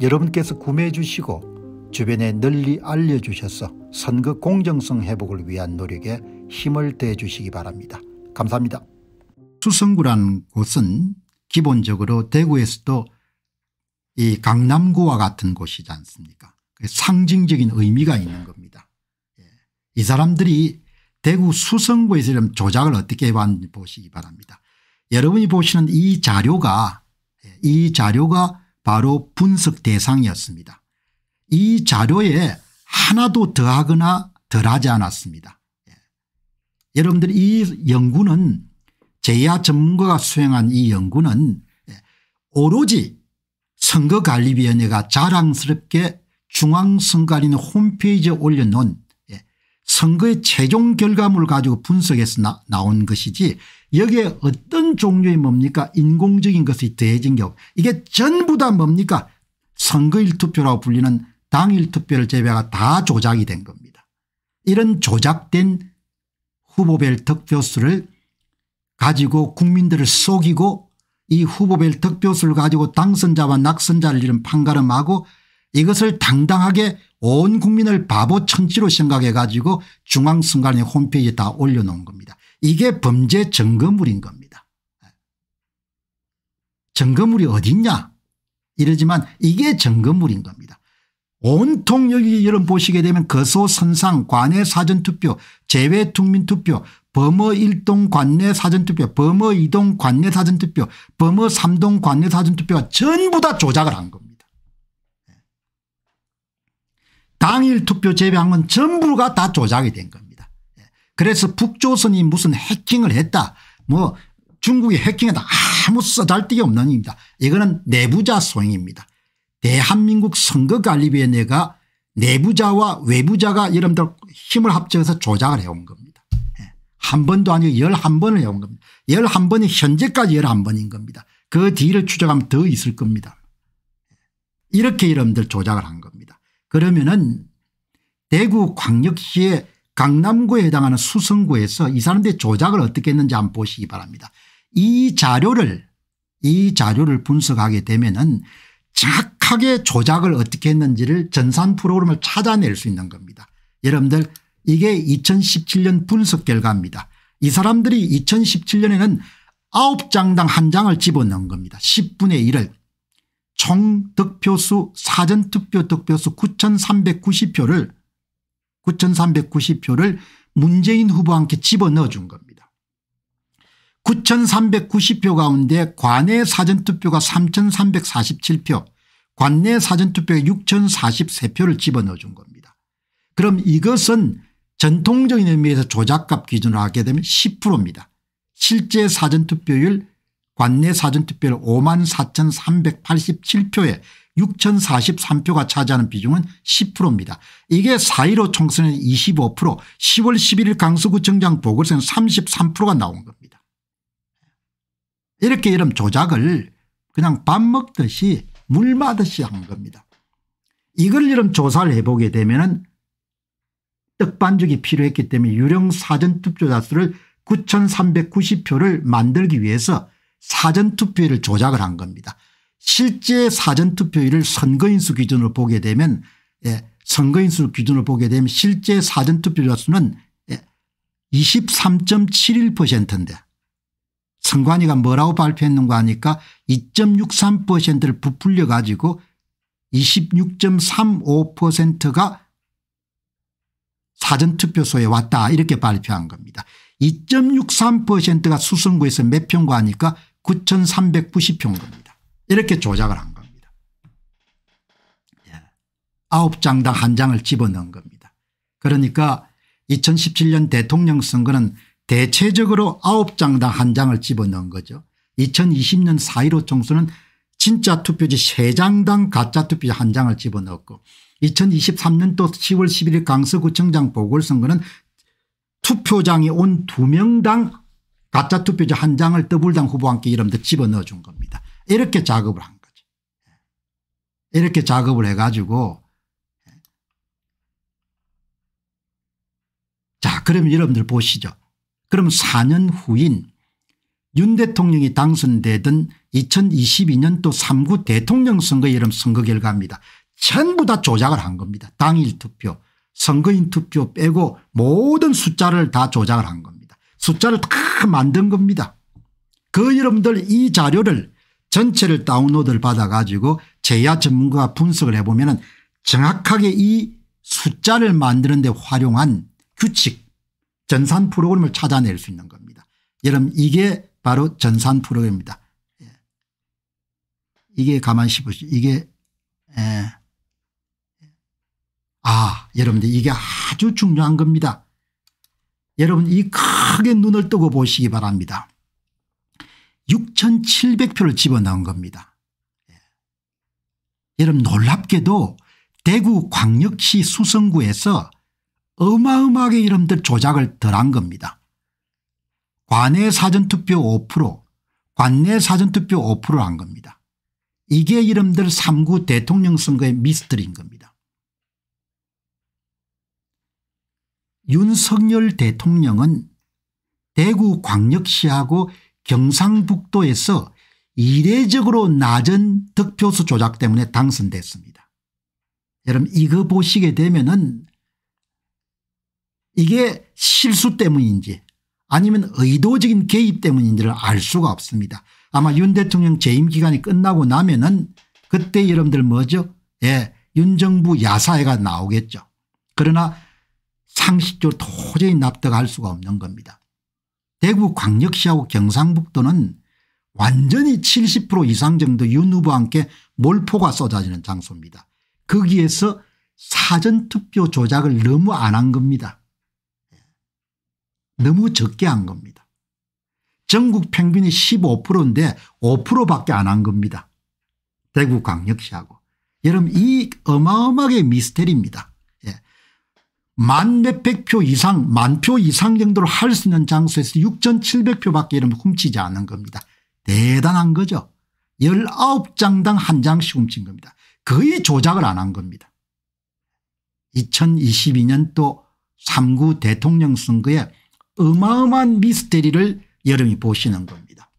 여러분께서 구매해 주시고 주변에 널리 알려주셔서 선거 공정성 회복을 위한 노력에 힘을 대 주시기 바랍니다. 감사합니다. 수성구란 곳은 기본적으로 대구에서도 이 강남구와 같은 곳이지 않습니까 그 상징적인 의미가 있는 겁니다. 예. 이 사람들이 대구 수성구에서 이런 조작을 어떻게 해봤는지 보시기 바랍니다. 여러분이 보시는 이 자료가 예, 이 자료가 바로 분석 대상이었습니다. 이 자료에 하나도 더하거나 덜하지 않았습니다. 예. 여러분들 이 연구는 제야 전문가가 수행한 이 연구는 예, 오로지 선거관리위원회가 자랑스럽게 중앙선관위 홈페이지에 올려놓은 예, 선거의 최종 결과물 가지고 분석해서 나온 것이지 여기에 어떤 종류의 뭡니까 인공적인 것이 더해진 경우 이게 전부 다 뭡니까 선거일 투표라고 불리는 당일 투표를 제외하고 다 조작이 된 겁니다. 이런 조작된 후보별 득표수를 가지고 국민들을 속이고 이 후보별 득표수를 가지고 당선자와 낙선자를 이런 판가름하고 이것을 당당하게 온 국민을 바보 천지로 생각해 가지고 중앙선관위 홈페이지에 다 올려놓은 겁니다. 이게 범죄 증거물인 겁니다. 증거물이 어딨냐 이러지만 이게 증거물인 겁니다. 온통 여기 여러분 보시게 되면 거소선상 관내 사전투표 재외특민투표 범어 1동 관내 사전투표 범어 2동 관내 사전투표 범어 3동 관내 사전투표가 전부 다 조작을 한 겁니다. 당일 투표 재배한 건 전부가 다 조작이 된 겁니다. 예. 그래서 북조선이 무슨 해킹을 했다 뭐 중국이 해킹했다 아무 쓰잘데기 없는 입니다. 이거는 내부자 소행입니다. 대한민국 선거관리위원회가 내부자와 외부자가 여러분들 힘을 합쳐서 조작을 해온 겁니다. 예. 한 번도 아니고 열 한 번을 해온 겁니다. 열 한 번이 현재까지 열 한 번인 겁니다. 그 뒤를 추적하면 더 있을 겁니다. 예. 이렇게 여러분들 조작을 한 겁니다. 그러면은 대구 광역시의 강남구에 해당하는 수성구에서 이 사람들이 조작을 어떻게 했는지 한번 보시기 바랍니다. 이 자료를 이 자료를 분석하게 되면은 정확하게 조작을 어떻게 했는지를 전산 프로그램을 찾아낼 수 있는 겁니다. 여러분들 이게 2017년 분석 결과입니다. 이 사람들이 2017년에는 9장당 한 장을 집어넣은 겁니다. 10분의 1을 총 득표수 사전투표 득표수 9390표를 9390표를 문재인 후보한테 집어넣어 준 겁니다. 9390표 가운데 관내 사전투표가 3347표 관내 사전투표에 6043표를 집어넣어 준 겁니다. 그럼 이것은 전통적인 의미에서 조작값 기준으로 하게 되면 10%입니다. 실제 사전투표율 관내 사전투표를 5만 4,387표에 6,043표가 차지하는 비중은 10%입니다. 이게 4.15 총선의 25% 10월 11일 강서구청장 보궐선는 33%가 나온 겁니다. 이렇게 이런 조작을 그냥 밥 먹듯이 물 마듯이 한 겁니다. 이걸 이런 조사를 해보게 되면 떡반죽이 필요했기 때문에 유령 사전투표자 수를 9,390표를 만들기 위해서 사전투표율을 조작을 한 겁니다. 실제 사전투표율을 선거인수 기준으로 보게 되면 예, 선거인수 기준으로 보게 되면 실제 사전투표자 수는 예, 23.71%인데 선관위가 뭐라고 발표했는가 하니까 2.63%를 부풀려 가지고 26.35%가 사전투표소에 왔다 이렇게 발표한 겁니다. 2.63%가 수성구에서 몇표인 하니까 9 3 9 0평겁니다 이렇게 조작을 한 겁니다. 예. 아홉 장당 한 장을 집어넣은 겁니다. 그러니까 2017년 대통령 선거는 대체적으로 아홉 장당 한 장을 집어넣은 거죠. 2020년 4.15 총선은 진짜 투표지 3장당 가짜 투표지 한장을 집어넣었고 2023년도 10월 11일 강서구청장 보궐선거는 투표장이 온2명당 가짜 투표지 한 장을 더불당 후보한테 이름도 집어넣어 준 겁니다. 이렇게 작업을 한 거죠. 이렇게 작업을 해가지고 자 그러면 여러분들 보시죠. 그럼 4년 후인 윤 대통령이 당선되던 2022년도 3구 대통령 선거의 름 선거 결과입니다. 전부 다 조작을 한 겁니다. 당일 투표 선거인 투표 빼고 모든 숫자를 다 조작을 한 겁니다. 숫자를 다 만든 겁니다. 그 여러분들 이 자료를 전체를 다운로드를 받아 가지고 제야 전문가가 분석을 해보면 정확하게 이 숫자를 만드는 데 활용한 규칙 전산 프로그램을 찾아낼 수 있는 겁니다. 여러분 이게 바로 전산 프로그램입니다. 예. 이게 가만히 씹으시 이게 에. 예. 아 여러분들 이게 아주 중요한 겁니다. 여러분 이 크게 눈을 뜨고 보시기 바랍니다. 6,700표를 집어넣은 겁니다. 예. 여러분 놀랍게도 대구 광역시 수성구에서 어마어마하게 이름들 조작을 덜한 겁니다. 관내 사전투표 5% 관내 사전투표 5%한 를 겁니다. 이게 이름들 3구 대통령 선거의 미스터리인 겁니다. 윤석열 대통령은 대구 광역시하고 경상북도에서 이례적으로 낮은 득표수 조작 때문에 당선됐습니다. 여러분 이거 보시게 되면 은 이게 실수 때문인지 아니면 의도적인 개입 때문인지를 알 수가 없습니다. 아마 윤 대통령 재임 기간이 끝나고 나면 은 그때 여러분들 뭐죠? 예, 윤정부 야사회가 나오겠죠. 그러나 상식적으로 도저히 납득할 수가 없는 겁니다. 대구 광역시하고 경상북도는 완전히 70% 이상 정도 윤 후보와 함께 몰포가 쏟아지는 장소입니다. 거기에서 사전투표 조작을 너무 안 한 겁니다. 예. 너무 적게 한 겁니다. 전국 평균이 15%인데 5%밖에 안 한 겁니다. 대구 광역시하고. 여러분 이 어마어마하게 미스테리입니다. 만 몇 백 표 이상 만 표 이상 정도로 할 수 있는 장소에서 6,700표밖에 이러면 훔치지 않은 겁니다. 대단한 거죠. 19장당 한 장씩 훔친 겁니다. 거의 조작을 안 한 겁니다. 2022년도 3구 대통령 선거에 어마어마한 미스테리를 여러분이 보시는 겁니다.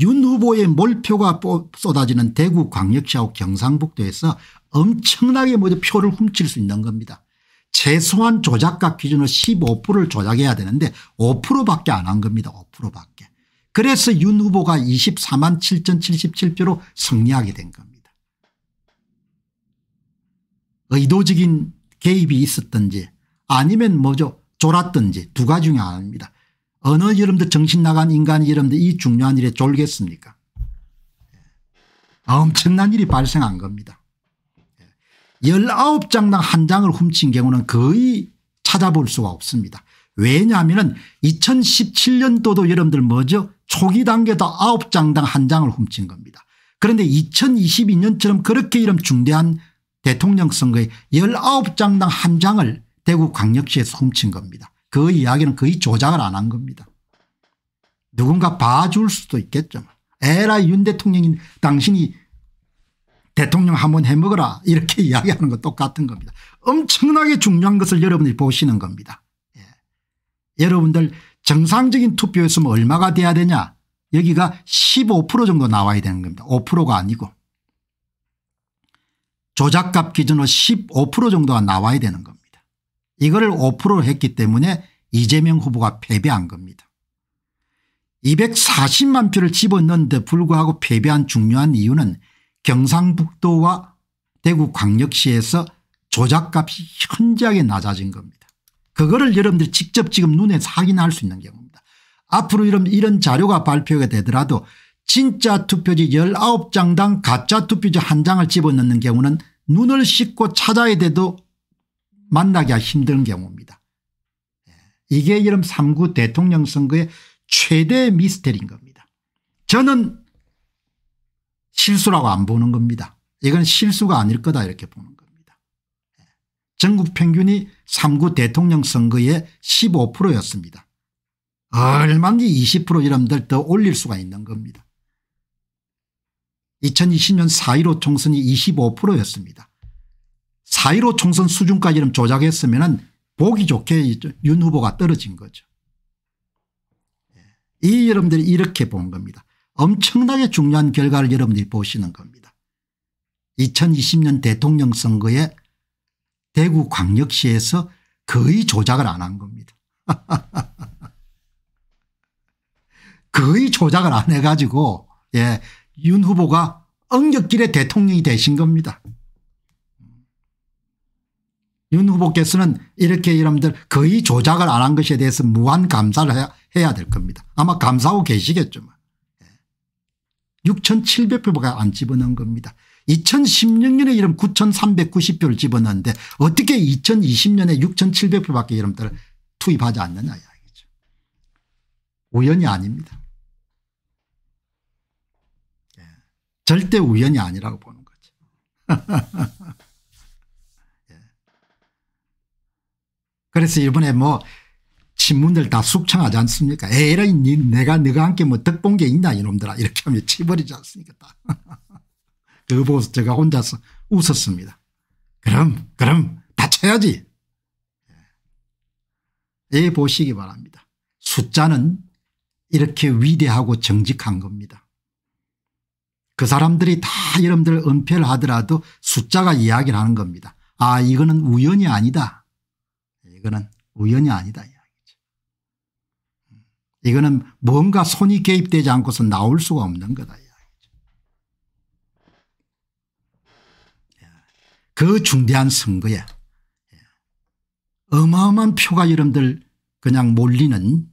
윤 후보의 몰표가 쏟아지는 대구 광역시하고 경상북도에서 엄청나게 먼저 표를 훔칠 수 있는 겁니다. 최소한 조작가 기준으로 15%를 조작해야 되는데 5%밖에 안 한 겁니다. 5%밖에. 그래서 윤 후보가 24만 7,077표로 승리하게 된 겁니다. 의도적인 개입이 있었든지 아니면 뭐죠 졸았든지 두 가지 중에 하나입니다. 어느 여러분들 정신 나간 인간이 여러분들 이 중요한 일에 졸겠습니까? 예. 엄청난 일이 발생한 겁니다. 19장당 한 장을 훔친 경우는 거의 찾아볼 수가 없습니다. 왜냐하면 2017년도도 여러분들 뭐죠 초기 단계도 9장당 한 장을 훔친 겁니다. 그런데 2022년처럼 그렇게 이런 중대한 대통령 선거에 19장당 한 장을 대구광역시에서 훔친 겁니다. 그 이야기는 거의 조작을 안 한 겁니다. 누군가 봐줄 수도 있겠죠. 에라 윤 대통령인 당신이 대통령 한 번 해먹어라 이렇게 이야기하는 것 똑같은 겁니다. 엄청나게 중요한 것을 여러분들이 보시는 겁니다. 예. 여러분들 정상적인 투표였으면 얼마가 돼야 되냐 여기가 15% 정도 나와야 되는 겁니다. 5%가 아니고 조작값 기준으로 15% 정도가 나와야 되는 겁니다. 이거를 5%로 했기 때문에 이재명 후보가 패배한 겁니다. 240만 표를 집었는데 불구하고 패배한 중요한 이유는 경상북도와 대구 광역시에서 조작값이 현저하게 낮아진 겁니다. 그거를 여러분들 직접 지금 눈에 확인할 수 있는 경우입니다. 앞으로 이런, 이런 자료가 발표가 되더라도 진짜 투표지 19장당 가짜 투표지 한 장을 집어넣는 경우는 눈을 씻고 찾아야 돼도 만나기가 힘든 경우입니다. 예. 이게 이름 3구 대통령 선거의 최대 미스터리인 겁니다. 저는 실수라고 안 보는 겁니다. 이건 실수가 아닐 거다 이렇게 보는 겁니다. 예. 전국 평균이 3구 대통령 선거의 15%였습니다. 얼마든지 20% 이름들 더 올릴 수가 있는 겁니다. 2020년 4.15 총선이 25%였습니다. 4.15 총선 수준까지 이 조작했으면 보기 좋게 윤 후보가 떨어진 거죠. 예. 이 여러분들이 이렇게 본 겁니다. 엄청나게 중요한 결과를 여러분들이 보시는 겁니다. 2020년 대통령 선거에 대구 광역시에서 거의 조작을 안 한 겁니다. 거의 조작을 안 해가지고 예, 윤 후보가 엉격길에 대통령이 되신 겁니다. 윤 후보께서는 이렇게 여러분들 거의 조작을 안 한 것에 대해서 무한 감사를 해야, 될 겁니다. 아마 감사하고 계시겠지만. 6,700표가 안 집어넣은 겁니다. 2016년에 이름 9,390표를 집어넣는데 어떻게 2020년에 6,700표밖에 이름들 투입하지 않느냐 이야기죠. 우연이 아닙니다. 예. 절대 우연이 아니라고 보는 거죠. 예. 그래서 이번에 뭐 신문들 다 숙청하지 않습니까 에라이 내가 너가 함께 뭐 덕본 게 있냐 이놈들아 이렇게 하면 치버리지 않습니까 다. 그거 보고서 제가 혼자서 웃었습니다. 그럼 그럼 다쳐야지. 예. 예 보시기 바랍니다. 숫자는 이렇게 위대하고 정직한 겁니다. 그 사람들이 다 여러분들 은폐를 하더라도 숫자가 이야기를 하는 겁니다. 아 이거는 우연이 아니다. 이거는 우연이 아니다. 이거는 뭔가 손이 개입되지 않고서 나올 수가 없는 거다. 예. 그 중대한 선거에 예. 어마어마한 표가 여러분들 그냥 몰리는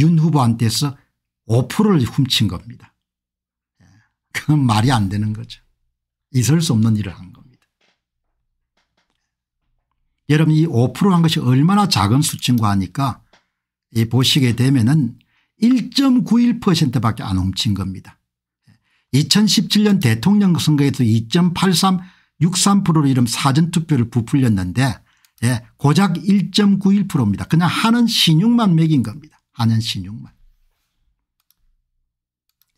윤 후보한테서 5%를 훔친 겁니다. 예. 그건 말이 안 되는 거죠. 있을 수 없는 일을 한 겁니다. 여러분 이 5%한 것이 얼마나 작은 수치인가 하니까 이 보시게 되면은 1.91%밖에 안 훔친 겁니다. 2017년 대통령 선거에서 2.83 63%로 이름 사전투표를 부풀렸는데 예, 고작 1.91%입니다. 그냥 하는 신용만 매긴 겁니다. 하는 신용만.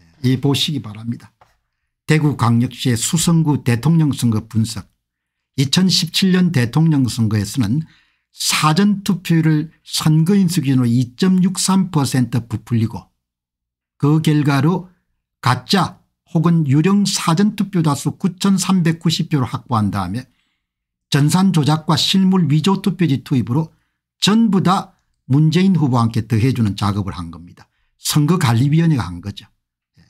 예, 이 보시기 바랍니다. 대구광역시의 수성구 대통령 선거 분석 2017년 대통령 선거에서는 사전투표율을 선거인 수준으로 2.63% 부풀리고 그 결과로 가짜 혹은 유령 사전투표다수 9390표를 확보한 다음에 전산 조작과 실물 위조 투표지 투입으로 전부 다 문재인 후보와 함께 더해주는 작업을 한 겁니다. 선거관리위원회가 한 거죠. 예.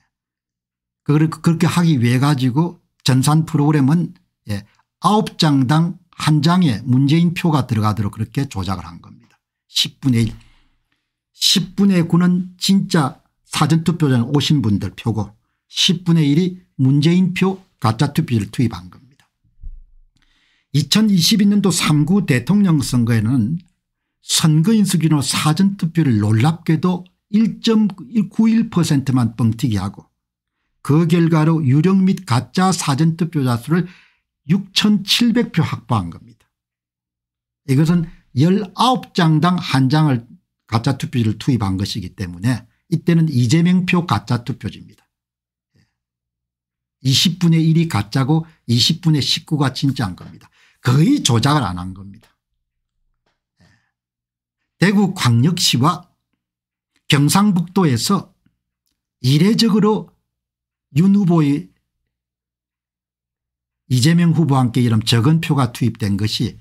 그걸 그렇게 하기 위해 가지고 전산 프로그램은 예, 9장당 한 장에 문재인 표가 들어가도록 그렇게 조작을 한 겁니다. 10분의 1. 10분의 9는 진짜 사전투표장에 오신 분들 표고 10분의 1이 문재인 표 가짜 투표를 투입한 겁니다. 2022년도 3구 대통령 선거에는 선거인 수기로 사전투표를 놀랍게도 1.91%만 뻥튀기하고 그 결과로 유령및 가짜 사전투표자 수를 6,700표 확보한 겁니다. 이것은 19장당 한 장을 가짜 투표지를 투입한 것이기 때문에 이때는 이재명 표 가짜 투표지입니다. 20분의 예. 1이 가짜고 20분의 19가 진짜인 겁니다. 거의 조작을 안 한 겁니다. 예. 대구 광역시와 경상북도에서 이례적으로 윤 후보의 이재명 후보와 함께 이름 적은 표가 투입된 것이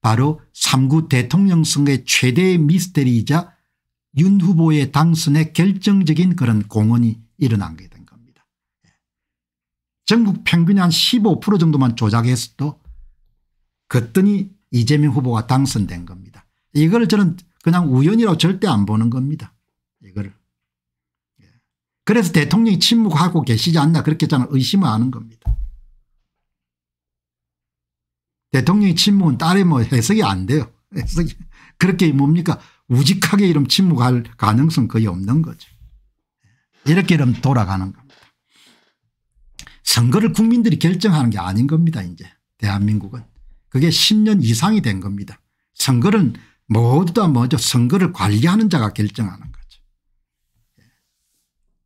바로 3구 대통령 선거의 최대의 미스터리이자 윤 후보의 당선에 결정적인 그런 공헌이 일어난 게 된 겁니다. 전국 평균한15% 정도만 조작했어도 그랬더니 이재명 후보가 당선된 겁니다. 이걸 저는 그냥 우연이라고 절대 안 보는 겁니다. 이거 예. 그래서 대통령이 침묵하고 계시지 않나 그렇게 저는 의심을 하는 겁니다. 대통령의 침묵은 딸의 뭐 해석이 안 돼요. 해석이 그렇게 뭡니까 우직하게 이름 침묵할 가능성 거의 없는 거죠. 이렇게 이름 돌아가는 겁니다. 선거를 국민들이 결정하는 게 아닌 겁니다. 이제 대한민국은. 그게 10년 이상이 된 겁니다. 선거는 모두 다 뭐죠 선거를 관리하는 자가 결정하는 거죠. 예.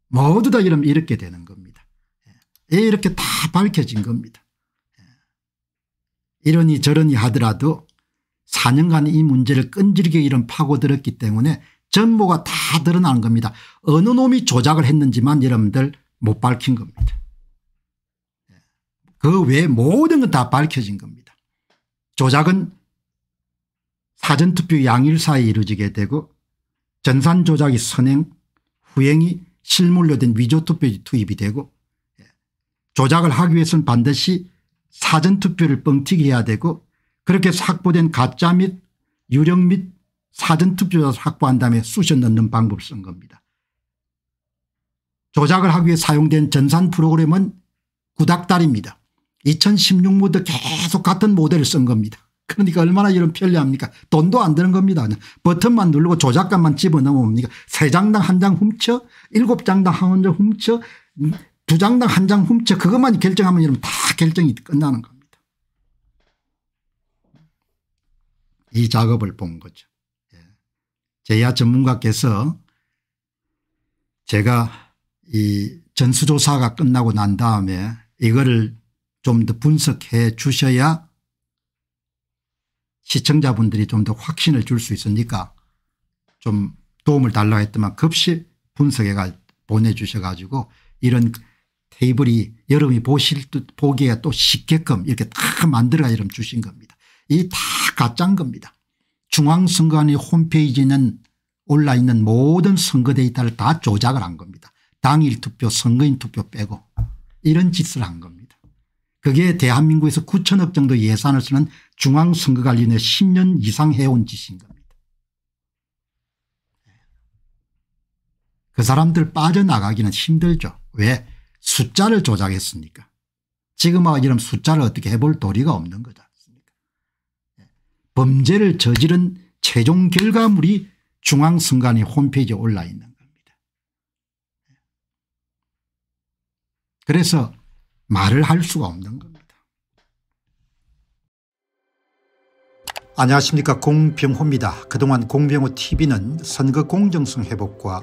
모두 다 이름 이렇게 되는 겁니다. 예. 이렇게 다 밝혀진 겁니다. 이러니 저러니 하더라도 4년간 이 문제를 끈질기게 이런 파고들었기 때문에 전모가 다 드러난 겁니다. 어느 놈이 조작을 했는지만 여러분들 못 밝힌 겁니다. 그 외 모든 건 다 밝혀진 겁니다. 조작은 사전투표 양일 사에 이루어지게 되고 전산 조작이 선행 후행이 실물로 된 위조투표 투입이 되고 예, 조작을 하기 위해서는 반드시 사전투표를 뻥튀기 해야 되고 그렇게 확보된 가짜 및 유령 및 사전투표자를 확보한 다음에 쑤셔 넣는 방법을 쓴 겁니다. 조작을 하기 위해 사용된 전산 프로그램은 구닥다리입니다. 2016부터 계속 같은 모델을 쓴 겁니다. 그러니까 얼마나 이런 편리합니까 돈도 안 드는 겁니다. 버튼만 누르고 조작감만 집어넣으면 뭡니까 3장당 한 장 훔쳐 7장당 한 장 훔쳐 두 장당 한 장 훔쳐 그것만 결정하면 이러면 다 결정이 끝나는 겁니다. 이 작업을 본 거죠. 예. 제야 전문가께서 제가 이 전수조사가 끝나고 난 다음에 이거를 좀 더 분석해 주셔야 시청자분들이 좀 더 확신을 줄 수 있으니까 좀 도움을 달라고 했더만 급시 분석해 가 보내주셔 가지고 이런 테이블이 여러분이 보실 듯 보기에 또 쉽게끔 이렇게 다 만들어가 여 주신 겁니다. 이 다 가짠 겁니다. 중앙선관위 홈페이지는 올라 있는 모든 선거 데이터를 다 조작을 한 겁니다. 당일 투표 선거인 투표 빼고 이런 짓을 한 겁니다. 그게 대한민국에서 9천억 정도 예산을 쓰는 중앙선거관리위원 10년 이상 해온 짓인 겁니다. 그 사람들 빠져나가기는 힘들죠. 왜 숫자를 조작했습니까 지금하고 이런 숫자를 어떻게 해볼 도리가 없는 거지 않습니까 범죄를 저지른 최종 결과물이 중앙선관위 홈페이지에 올라 있는 겁니다. 그래서 말을 할 수가 없는 겁니다. 안녕하십니까 공병호입니다. 그동안 공병호 tv는 선거 공정성 회복과